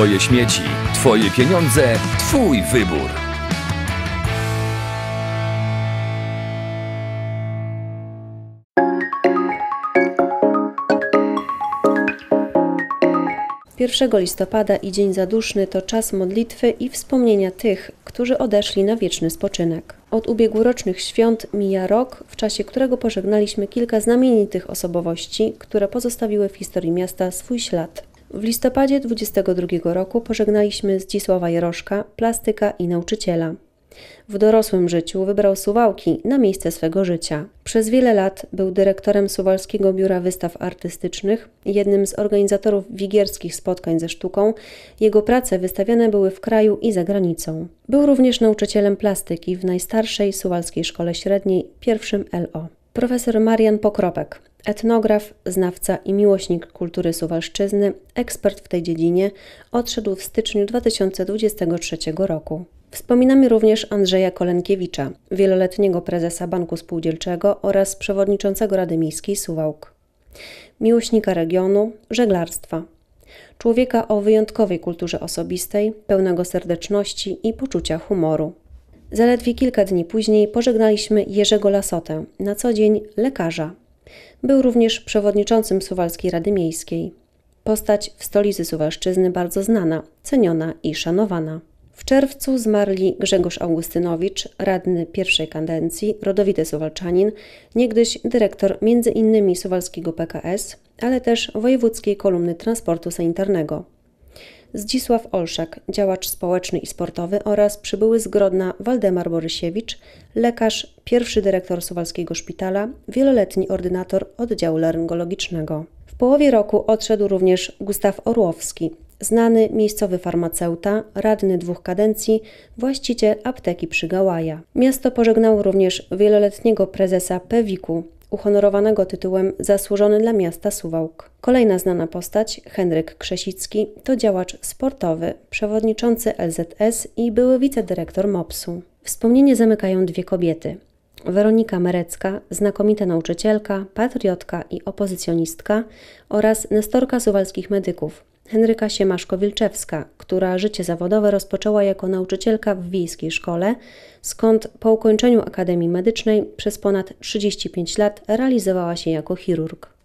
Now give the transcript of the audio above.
Twoje śmieci, Twoje pieniądze, Twój wybór. Pierwszego listopada i Dzień Zaduszny to czas modlitwy i wspomnienia tych, którzy odeszli na wieczny spoczynek. Od ubiegłorocznych świąt mija rok, w czasie którego pożegnaliśmy kilka znamienitych osobowości, które pozostawiły w historii miasta swój ślad. W listopadzie 22 roku pożegnaliśmy Zdzisława Jerożka, plastyka i nauczyciela. W dorosłym życiu wybrał Suwałki na miejsce swego życia. Przez wiele lat był dyrektorem Suwalskiego Biura Wystaw Artystycznych, jednym z organizatorów wigierskich spotkań ze sztuką. Jego prace wystawiane były w kraju i za granicą. Był również nauczycielem plastyki w najstarszej suwalskiej szkole średniej, pierwszym LO. Profesor Marian Pokropek, etnograf, znawca i miłośnik kultury Suwalszczyzny, ekspert w tej dziedzinie, odszedł w styczniu 2023 roku. Wspominamy również Andrzeja Kolenkiewicza, wieloletniego prezesa Banku Spółdzielczego oraz przewodniczącego Rady Miejskiej Suwałk. Miłośnika regionu, żeglarstwa. Człowieka o wyjątkowej kulturze osobistej, pełnego serdeczności i poczucia humoru. Zaledwie kilka dni później pożegnaliśmy Jerzego Lasotę, na co dzień lekarza. Był również przewodniczącym Suwalskiej Rady Miejskiej. Postać w stolicy Suwalszczyzny bardzo znana, ceniona i szanowana. W czerwcu zmarli Grzegorz Augustynowicz, radny pierwszej kadencji, rodowity Suwalczanin, niegdyś dyrektor m.in. Suwalskiego PKS, ale też Wojewódzkiej Kolumny Transportu Sanitarnego. Zdzisław Olszak, działacz społeczny i sportowy oraz przybyły z Grodna Waldemar Borysiewicz, lekarz, pierwszy dyrektor Suwalskiego Szpitala, wieloletni ordynator oddziału laryngologicznego. W połowie roku odszedł również Gustaw Orłowski, znany miejscowy farmaceuta, radny dwóch kadencji, właściciel apteki przy Gałaja. Miasto pożegnało również wieloletniego prezesa Pewiku, uhonorowanego tytułem Zasłużony dla miasta Suwałk. Kolejna znana postać, Henryk Krzesicki, to działacz sportowy, przewodniczący LZS i były wicedyrektor MOPS-u. Wspomnienie zamykają dwie kobiety. Weronika Merecka, znakomita nauczycielka, patriotka i opozycjonistka oraz nestorka suwalskich medyków, Henryka Siemaszko-Wilczewska, która życie zawodowe rozpoczęła jako nauczycielka w wiejskiej szkole, skąd po ukończeniu Akademii Medycznej przez ponad 35 lat realizowała się jako chirurg.